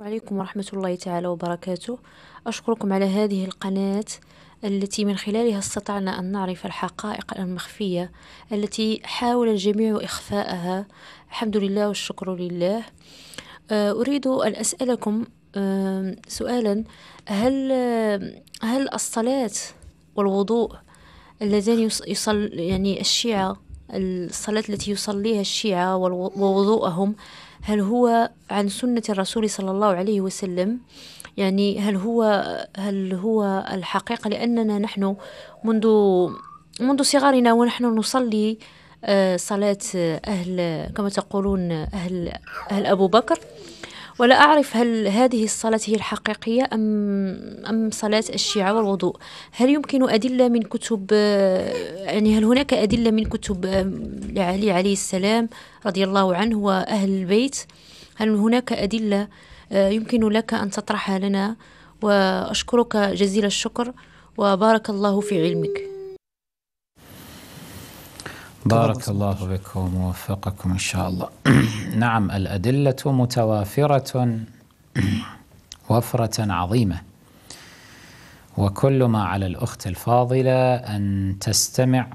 وعليكم ورحمة الله تعالى وبركاته أشكركم على هذه القناة التي من خلالها استطعنا أن نعرف الحقائق المخفية التي حاول الجميع إخفاءها الحمد لله والشكر لله آه، أريد أن أسألكم آه، سؤالا هل هل الصلاة والوضوء اللذان يصل يعني الشيعة الصلاة التي يصليها الشيعة ووضوءهم هل هو عن سنة الرسول صلى الله عليه وسلم يعني هل هو هل هو الحقيقة لأننا نحن منذ منذ صغرنا ونحن نصلي آه، صلاة آه، أهل كما تقولون أهل أهل أبو بكر ولا أعرف هل هذه الصلاة هي الحقيقية أم أم صلاة الشيعة والوضوء هل يمكن أدلة من كتب آه، يعني هل هناك أدلة من كتب آه، لعلي عليه السلام رضي الله عنه وأهل البيت هل هناك أدلة آه، يمكن لك أن تطرحها لنا وأشكرك جزيل الشكر وبارك الله في علمك بارك الله بكم ووفقكم إن شاء الله نعم الأدلة متوافرة وفرة عظيمة وكل ما على الأخت الفاضلة أن تستمع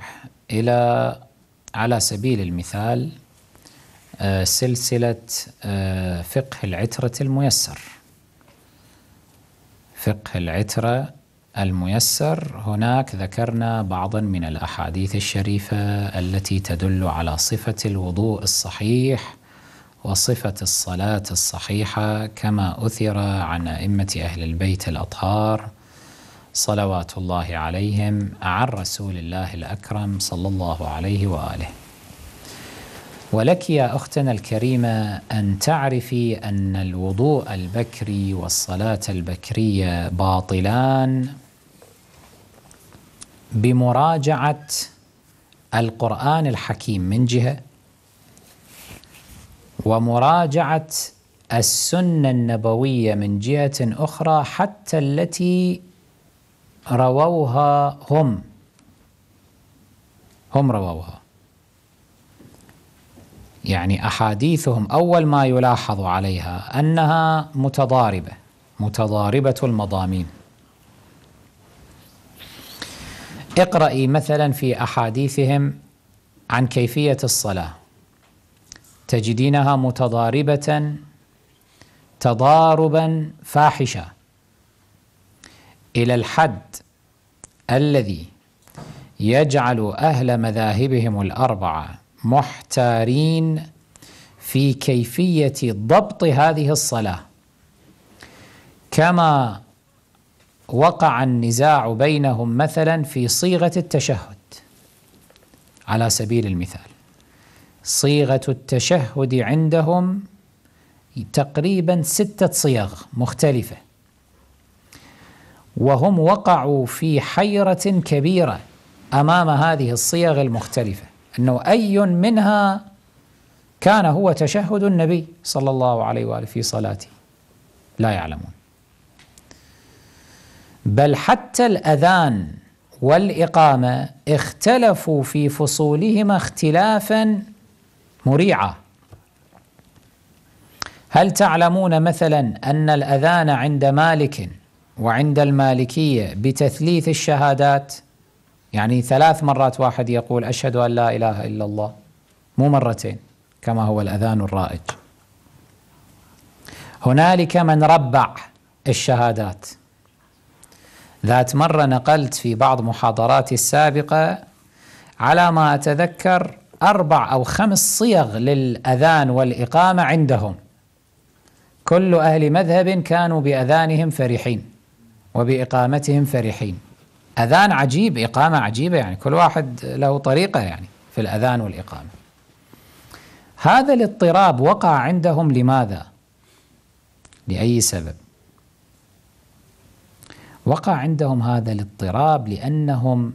إلى على سبيل المثال آه، سلسلة آه، فقه العترة الميسر فقه العترة الميسر هناك ذكرنا بعضا من الاحاديث الشريفه التي تدل على صفه الوضوء الصحيح وصفه الصلاه الصحيحه كما اثر عن ائمه اهل البيت الاطهار صلوات الله عليهم عن رسول الله الاكرم صلى الله عليه واله ولك يا اختنا الكريمه ان تعرفي ان الوضوء البكري والصلاه البكريه باطلان بمراجعة القرآن الحكيم من جهة ومراجعة السنة النبوية من جهة أخرى حتى التي رووها هم هم رووها يعني أحاديثهم أول ما يلاحظ عليها أنها متضاربة متضاربة المضامين اقرأي مثلا في أحاديثهم عن كيفية الصلاة تجدينها متضاربة تضاربا فاحشا إلى الحد الذي يجعل أهل مذاهبهم الأربعة محتارين في كيفية ضبط هذه الصلاة كما وقع النزاع بينهم مثلا في صيغه التشهد على سبيل المثال صيغه التشهد عندهم تقريبا سته صيغ مختلفه وهم وقعوا في حيره كبيره امام هذه الصيغ المختلفه انه اي منها كان هو تشهد النبي صلى الله عليه واله في صلاته لا يعلمون بل حتى الأذان والإقامة اختلفوا في فصولهما اختلافا مريعا هل تعلمون مثلا أن الأذان عند مالك وعند المالكية بتثليث الشهادات يعني ثلاث مرات واحد يقول أشهد أن لا إله إلا الله مو مرتين كما هو الأذان الرائج هنالك من ربع الشهادات ذات مرة نقلت في بعض محاضراتي السابقة على ما أتذكر أربع أو خمس صيغ للأذان والإقامة عندهم كل أهل مذهب كانوا بأذانهم فرحين وبإقامتهم فرحين أذان عجيب إقامة عجيبة يعني كل واحد له طريقة يعني في الأذان والإقامة هذا الاضطراب وقع عندهم لماذا؟ لأي سبب؟ وقع عندهم هذا الاضطراب لانهم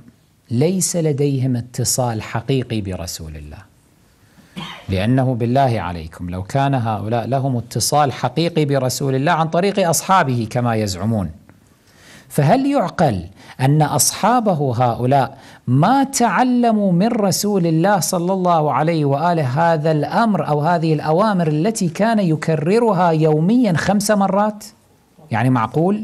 ليس لديهم اتصال حقيقي برسول الله. لانه بالله عليكم لو كان هؤلاء لهم اتصال حقيقي برسول الله عن طريق اصحابه كما يزعمون. فهل يعقل ان اصحابه هؤلاء ما تعلموا من رسول الله صلى الله عليه واله هذا الامر او هذه الاوامر التي كان يكررها يوميا خمس مرات؟ يعني معقول؟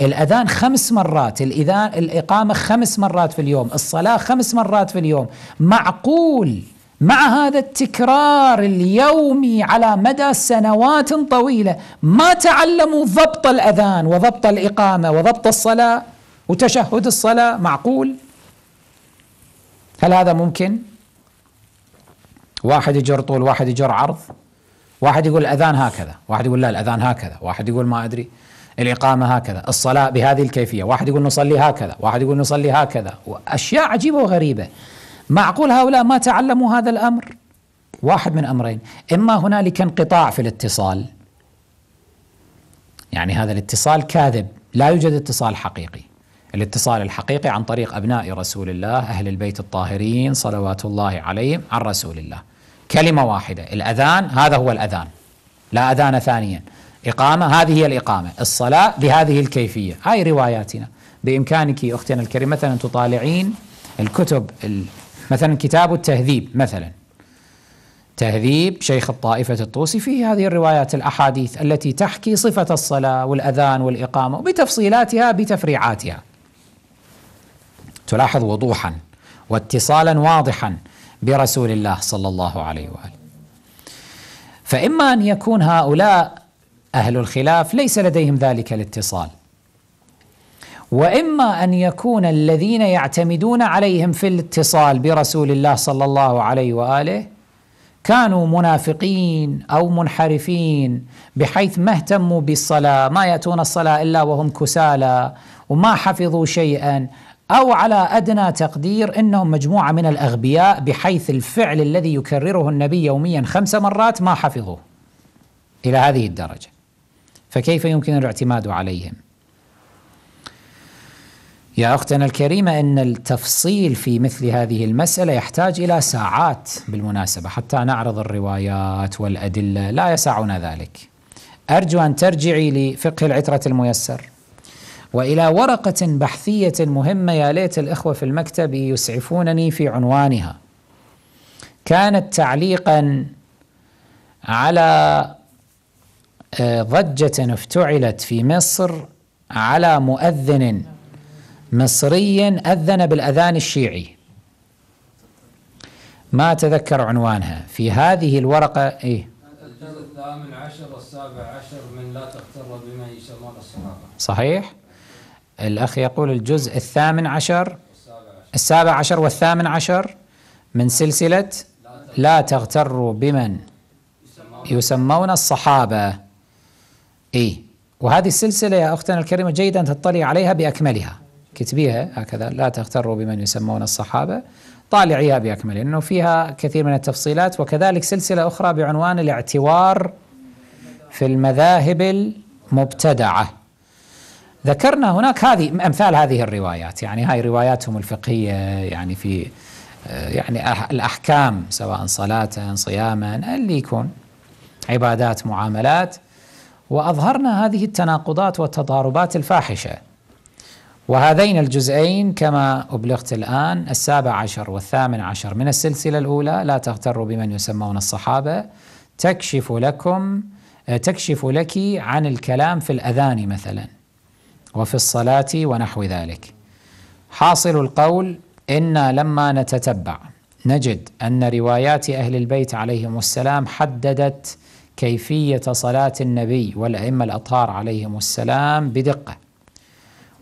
الأذان خمس مرات الإذان الإقامة خمس مرات في اليوم الصلاة خمس مرات في اليوم معقول مع هذا التكرار اليومي على مدى سنوات طويلة ما تعلموا ضبط الأذان وضبط الإقامة وضبط الصلاة وتشهد الصلاة معقول هل هذا ممكن واحد يجر طول واحد يجر عرض واحد يقول الأذان هكذا واحد يقول لا الأذان هكذا واحد يقول ما أدري الإقامة هكذا الصلاة بهذه الكيفية واحد يقول نصلي هكذا واحد يقول نصلي هكذا وأشياء عجيبة وغريبة معقول هؤلاء ما تعلموا هذا الأمر واحد من أمرين إما هنالك انقطاع في الاتصال يعني هذا الاتصال كاذب لا يوجد اتصال حقيقي الاتصال الحقيقي عن طريق أبناء رسول الله أهل البيت الطاهرين صلوات الله عليهم عن رسول الله كلمة واحدة الأذان هذا هو الأذان لا أذان ثانيا إقامة هذه هي الإقامة الصلاة بهذه الكيفية هاي رواياتنا بإمكانك أختنا الكريمة مثلا تطالعين الكتب مثلا كتاب التهذيب مثلا تهذيب شيخ الطائفة الطوسي فيه هذه الروايات الأحاديث التي تحكي صفة الصلاة والأذان والإقامة بتفصيلاتها بتفريعاتها تلاحظ وضوحا واتصالا واضحا برسول الله صلى الله عليه وآله فإما أن يكون هؤلاء أهل الخلاف ليس لديهم ذلك الاتصال واما ان يكون الذين يعتمدون عليهم في الاتصال برسول الله صلى الله عليه واله كانوا منافقين او منحرفين بحيث ما اهتموا بالصلاه، ما ياتون الصلاه الا وهم كسالى وما حفظوا شيئا او على ادنى تقدير انهم مجموعه من الاغبياء بحيث الفعل الذي يكرره النبي يوميا خمس مرات ما حفظوه الى هذه الدرجه. فكيف يمكن الاعتماد عليهم يا اختنا الكريمه ان التفصيل في مثل هذه المساله يحتاج الى ساعات بالمناسبه حتى نعرض الروايات والادله لا يسعنا ذلك ارجو ان ترجعي لفقه العتره الميسر والى ورقه بحثيه مهمه يا ليت الاخوه في المكتب يسعفونني في عنوانها كانت تعليقا على آه، ضجة افتعلت في مصر على مؤذن مصري أذن بالأذان الشيعي ما أتذكر عنوانها في هذه الورقة إيه؟ الثامن عشر والسابع عشر من لا تغتر بما يسمون الصحابة صحيح الأخ يقول الجزء الثامن عشر السابع عشر والثامن عشر من سلسلة لا تغتروا بمن يسمون الصحابة اي وهذه السلسلة يا أختنا الكريمة جيد أن تطلعي عليها بأكملها كتبيها هكذا لا تغتروا بمن يسمون الصحابة طالعيها بأكملها لأنه فيها كثير من التفصيلات وكذلك سلسلة أخرى بعنوان الاعتوار في المذاهب المبتدعة ذكرنا هناك هذه أمثال هذه الروايات يعني هاي رواياتهم الفقهية يعني في يعني الأحكام سواء صلاة صياما اللي يكون عبادات معاملات واظهرنا هذه التناقضات والتضاربات الفاحشه وهذين الجزئين كما أبلغت الآن السابع عشر والثامن عشر من السلسلة الأولى لا تغتروا بمن يسمون الصحابة تكشف لكم تكشف لك عن الكلام في الأذان مثلا وفي الصلاة ونحو ذلك حاصل القول إنا لما نتتبع نجد أن روايات أهل البيت عليهم السلام حددت كيفية صلاة النبي والأئمة الأطهار عليهم السلام بدقة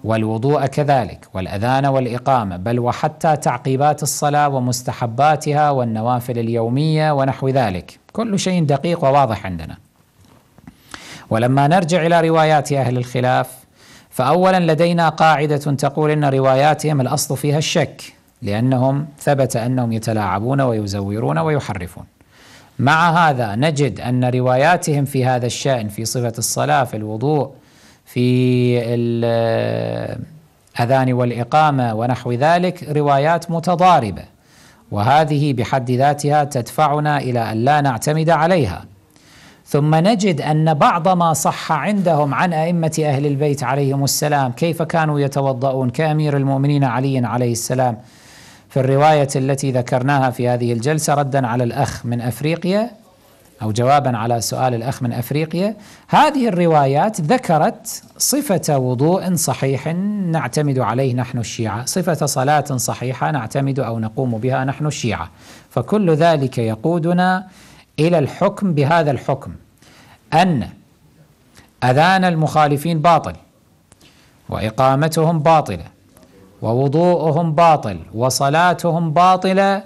والوضوء كذلك والأذان والإقامة بل وحتى تعقيبات الصلاة ومستحباتها والنوافل اليومية ونحو ذلك كل شيء دقيق وواضح عندنا ولما نرجع إلى روايات أهل الخلاف فأولا لدينا قاعدة تقول أن رواياتهم الأصل فيها الشك لأنهم ثبت أنهم يتلاعبون ويزورون ويحرفون مع هذا نجد ان رواياتهم في هذا الشان في صفه الصلاه في الوضوء في الاذان والاقامه ونحو ذلك روايات متضاربه وهذه بحد ذاتها تدفعنا الى ان لا نعتمد عليها ثم نجد ان بعض ما صح عندهم عن ائمه اهل البيت عليهم السلام كيف كانوا يتوضؤون كامير المؤمنين علي عليه السلام في الرواية التي ذكرناها في هذه الجلسة ردا على الأخ من أفريقيا أو جوابا على سؤال الأخ من أفريقيا هذه الروايات ذكرت صفة وضوء صحيح نعتمد عليه نحن الشيعة صفة صلاة صحيحة نعتمد أو نقوم بها نحن الشيعة فكل ذلك يقودنا إلى الحكم بهذا الحكم أن أذان المخالفين باطل وإقامتهم باطلة ووضوءهم باطل وصلاتهم باطله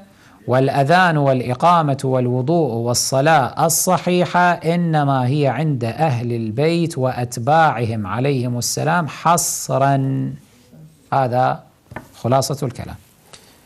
والاذان والاقامه والوضوء والصلاه الصحيحه انما هي عند اهل البيت واتباعهم عليهم السلام حصرا هذا خلاصه الكلام